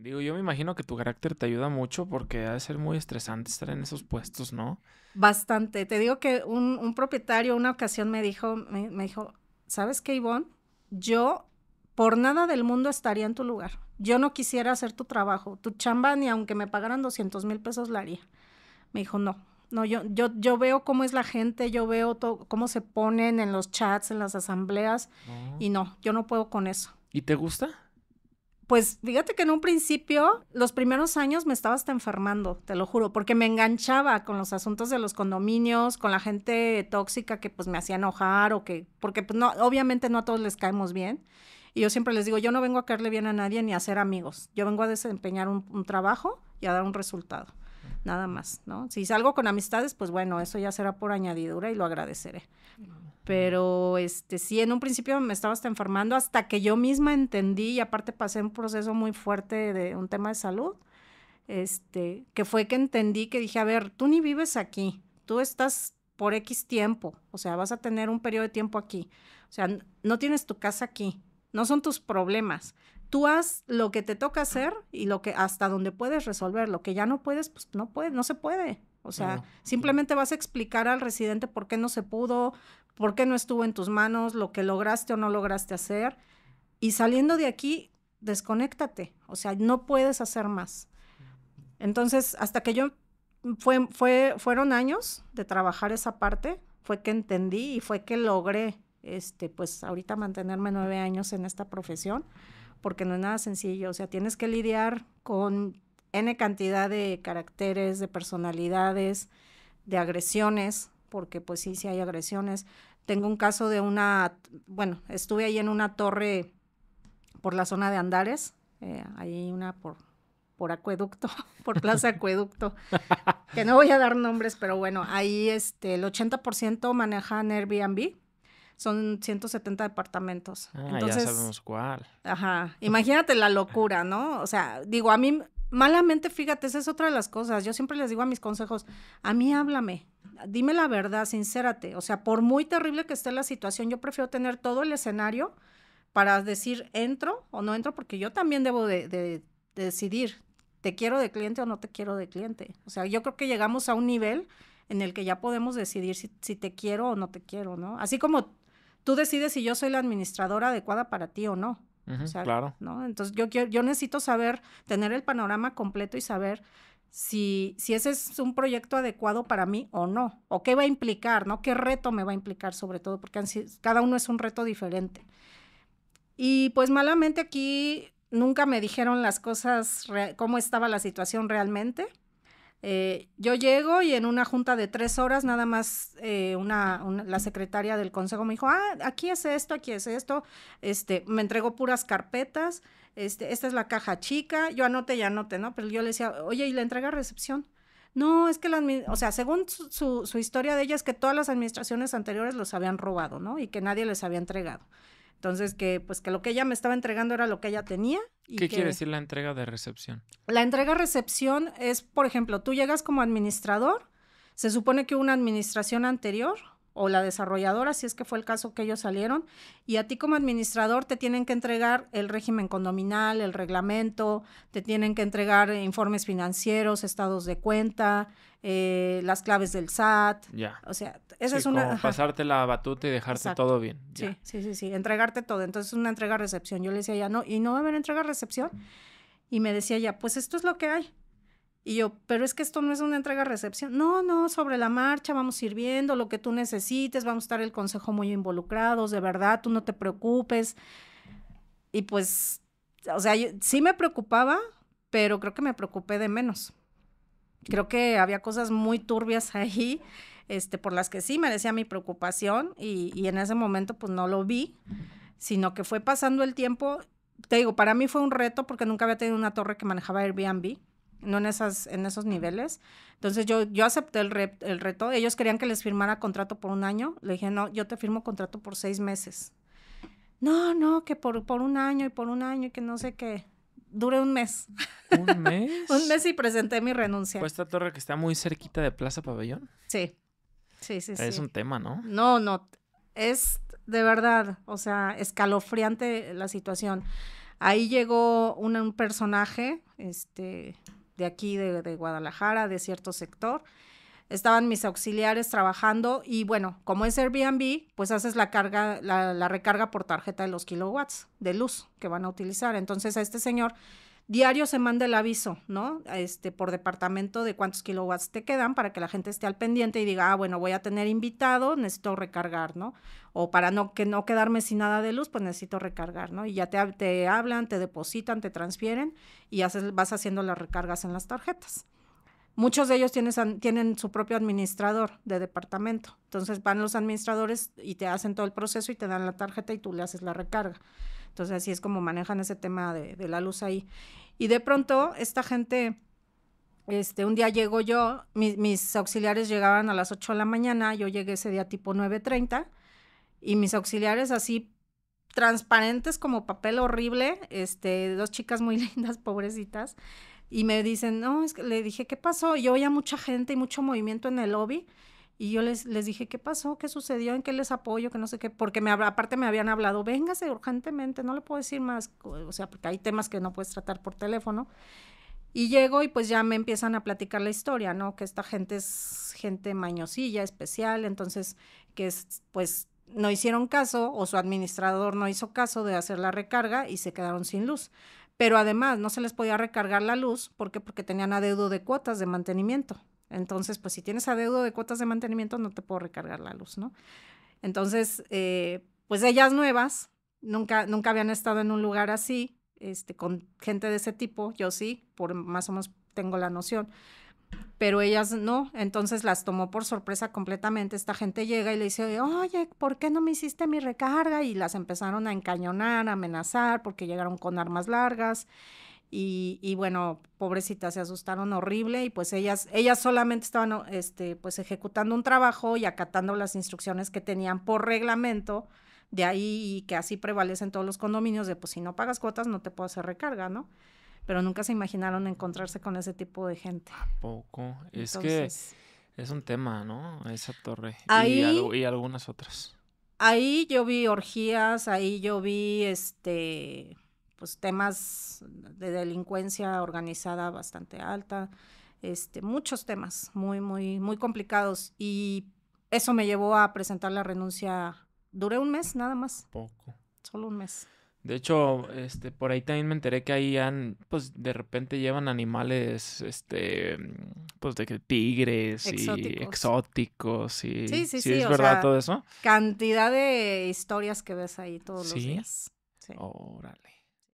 digo, yo me imagino que tu carácter te ayuda mucho porque ha de ser muy estresante estar en esos puestos, ¿no? Bastante. Te digo que un, propietario una ocasión me dijo, me, dijo, ¿sabes qué, Ivonne? Yo por nada del mundo estaría en tu lugar. Yo no quisiera hacer tu trabajo, tu chamba, ni aunque me pagaran 200 mil pesos la haría. Me dijo, no, no, yo, yo, yo veo cómo es la gente, yo veo cómo se ponen en los chats, en las asambleas, oh. y no, yo no puedo con eso. ¿Y te gusta? Pues fíjate que en un principio, los primeros años me estaba hasta enfermando, te lo juro, porque me enganchaba con los asuntos de los condominios, con la gente tóxica que pues me hacía enojar o que, porque pues no, obviamente no a todos les caemos bien. Y yo siempre les digo, yo no vengo a caerle bien a nadie ni a ser amigos, yo vengo a desempeñar un, un trabajo y a dar un resultado, nada más, ¿no? Si salgo con amistades, pues bueno, eso ya será por añadidura y lo agradeceré pero este sí en un principio me estaba hasta enfermando hasta que yo misma entendí y aparte pasé un proceso muy fuerte de un tema de salud este que fue que entendí que dije a ver tú ni vives aquí tú estás por X tiempo o sea vas a tener un periodo de tiempo aquí o sea no tienes tu casa aquí no son tus problemas tú haz lo que te toca hacer y lo que hasta donde puedes resolver lo que ya no puedes pues no puede, no se puede o sea, simplemente vas a explicar al residente por qué no se pudo, por qué no estuvo en tus manos, lo que lograste o no lograste hacer. Y saliendo de aquí, desconéctate, o sea, no puedes hacer más. Entonces, hasta que yo, fue, fue, fueron años de trabajar esa parte, fue que entendí y fue que logré, este, pues ahorita mantenerme nueve años en esta profesión, porque no es nada sencillo, o sea, tienes que lidiar con N cantidad de caracteres, de personalidades, de agresiones, porque pues sí, sí hay agresiones. Tengo un caso de una, bueno, estuve ahí en una torre por la zona de Andares, hay eh, una por, por acueducto, por plaza acueducto, que no voy a dar nombres, pero bueno, ahí este, el 80% manejan Airbnb, son 170 departamentos. Ah, Entonces, ya sabemos cuál. Ajá, imagínate la locura, ¿no? O sea, digo, a mí Malamente, fíjate, esa es otra de las cosas. Yo siempre les digo a mis consejos, a mí háblame, dime la verdad, sincérate. O sea, por muy terrible que esté la situación, yo prefiero tener todo el escenario para decir entro o no entro, porque yo también debo de, decidir, te quiero de cliente o no te quiero de cliente. O sea, yo creo que llegamos a un nivel en el que ya podemos decidir si te quiero o no te quiero, ¿no? Así como tú decides si yo soy la administradora adecuada para ti o no claro. Entonces yo, yo necesito saber, tener el panorama completo y saber si, si ese es un proyecto adecuado para mí o no, o qué va a implicar, ¿no? ¿Qué reto me va a implicar sobre todo? Porque cada uno es un reto diferente. Y pues malamente aquí nunca me dijeron las cosas, cómo estaba la situación realmente. Eh, yo llego y en una junta de tres horas nada más eh, una, la secretaria del consejo me dijo, ah, aquí es esto, aquí es esto, este, me entregó puras carpetas, este, esta es la caja chica, yo anote y anote, ¿no? Pero yo le decía, oye, ¿y la entrega a recepción? No, es que la, o sea, según su, su historia de ella es que todas las administraciones anteriores los habían robado, ¿no? Y que nadie les había entregado. Entonces, que pues que lo que ella me estaba entregando era lo que ella tenía. Y ¿Qué quiere decir la entrega de recepción? La entrega recepción es, por ejemplo, tú llegas como administrador, se supone que una administración anterior o la desarrolladora, si es que fue el caso que ellos salieron, y a ti como administrador te tienen que entregar el régimen condominal, el reglamento, te tienen que entregar eh, informes financieros, estados de cuenta, eh, las claves del SAT, o sea, es una... pasarte la batuta y dejarte todo bien. Sí, sí, sí, sí, entregarte todo. Entonces una entrega-recepción. Yo le decía ya, no, y no va a haber entrega-recepción. Y me decía ya, pues esto es lo que hay. Y yo, pero es que esto no es una entrega-recepción. No, no, sobre la marcha vamos sirviendo lo que tú necesites, vamos a estar el consejo muy involucrados, de verdad, tú no te preocupes. Y pues, o sea, sí me preocupaba, pero creo que me preocupé de menos. Creo que había cosas muy turbias ahí este, por las que sí merecía mi preocupación y, y en ese momento pues no lo vi, sino que fue pasando el tiempo. Te digo, para mí fue un reto porque nunca había tenido una torre que manejaba Airbnb no en, esas, en esos niveles. Entonces yo, yo acepté el, el, reto. Ellos querían que les firmara contrato por un año. Le dije, no, yo te firmo contrato por seis meses. No, no, que por, por un año y por un año y que no sé qué. Dure un mes. ¿Un mes? un mes y presenté mi renuncia. ¿Fue esta torre que está muy cerquita de Plaza Pabellón? Sí. Sí, sí, es sí. Es un tema, ¿no? No, no. Es de verdad, o sea, escalofriante la situación. Ahí llegó un, personaje, este, de aquí, de, Guadalajara, de cierto sector, estaban mis auxiliares trabajando y bueno, como es Airbnb, pues haces la carga, la, la, recarga por tarjeta de los kilowatts de luz que van a utilizar. Entonces a este señor diario se manda el aviso, ¿no? Este, por departamento de cuántos kilowatts te quedan para que la gente esté al pendiente y diga, ah, bueno, voy a tener invitado, necesito recargar, ¿no? O para no, que no quedarme sin nada de luz, pues necesito recargar, ¿no? Y ya te, hablan, te depositan, te transfieren y haces, vas haciendo las recargas en las tarjetas. Muchos de ellos tienen su propio administrador de departamento. Entonces van los administradores y te hacen todo el proceso y te dan la tarjeta y tú le haces la recarga. Entonces así es como manejan ese tema de, la luz ahí. Y de pronto esta gente, este, un día llego yo, mis auxiliares llegaban a las 8 de la mañana, yo llegué ese día tipo 9.30 y mis auxiliares así transparentes como papel horrible, este, dos chicas muy lindas, pobrecitas, y me dicen, no, le dije, ¿qué pasó? Yo oía mucha gente y mucho movimiento en el lobby y yo les, les dije, ¿qué pasó? ¿Qué sucedió? ¿En qué les apoyo? Que no sé qué. Porque me, aparte me habían hablado, véngase urgentemente, no le puedo decir más. O sea, porque hay temas que no puedes tratar por teléfono. Y llego y pues ya me empiezan a platicar la historia, ¿no? Que esta gente es gente mañosilla, especial, entonces que es, pues no hicieron caso o su administrador no hizo caso de hacer la recarga y se quedaron sin luz. Pero además no se les podía recargar la luz, ¿por Porque tenían adeudo de cuotas de mantenimiento. Entonces, pues si tienes adeudo de cuotas de mantenimiento, no te puedo recargar la luz, ¿no? Entonces, eh, pues ellas nuevas, nunca, nunca habían estado en un lugar así, este, con gente de ese tipo, yo sí, por más o menos tengo la noción, pero ellas no, entonces las tomó por sorpresa completamente, esta gente llega y le dice, oye, ¿por qué no me hiciste mi recarga? Y las empezaron a encañonar, a amenazar, porque llegaron con armas largas, y, bueno, pobrecitas, se asustaron horrible y pues ellas, ellas solamente estaban este, pues ejecutando un trabajo y acatando las instrucciones que tenían por reglamento, de ahí y que así prevalecen todos los condominios de pues si no pagas cuotas no te puedo hacer recarga, ¿no? Pero nunca se imaginaron encontrarse con ese tipo de gente. ¿A poco? Es que es un tema, ¿no? Esa torre. y, y algunas otras. Ahí yo vi orgías, ahí yo vi este pues temas de delincuencia organizada bastante alta, este, muchos temas muy, muy, muy complicados. Y eso me llevó a presentar la renuncia. Duré un mes nada más. Poco. Solo un mes. De hecho, este, por ahí también me enteré que ahí han, pues, de repente llevan animales, este, pues, de que tigres exóticos. y exóticos y... Sí, sí, sí. sí ¿Es verdad todo eso? Cantidad de historias que ves ahí todos los días. Sí. Órale.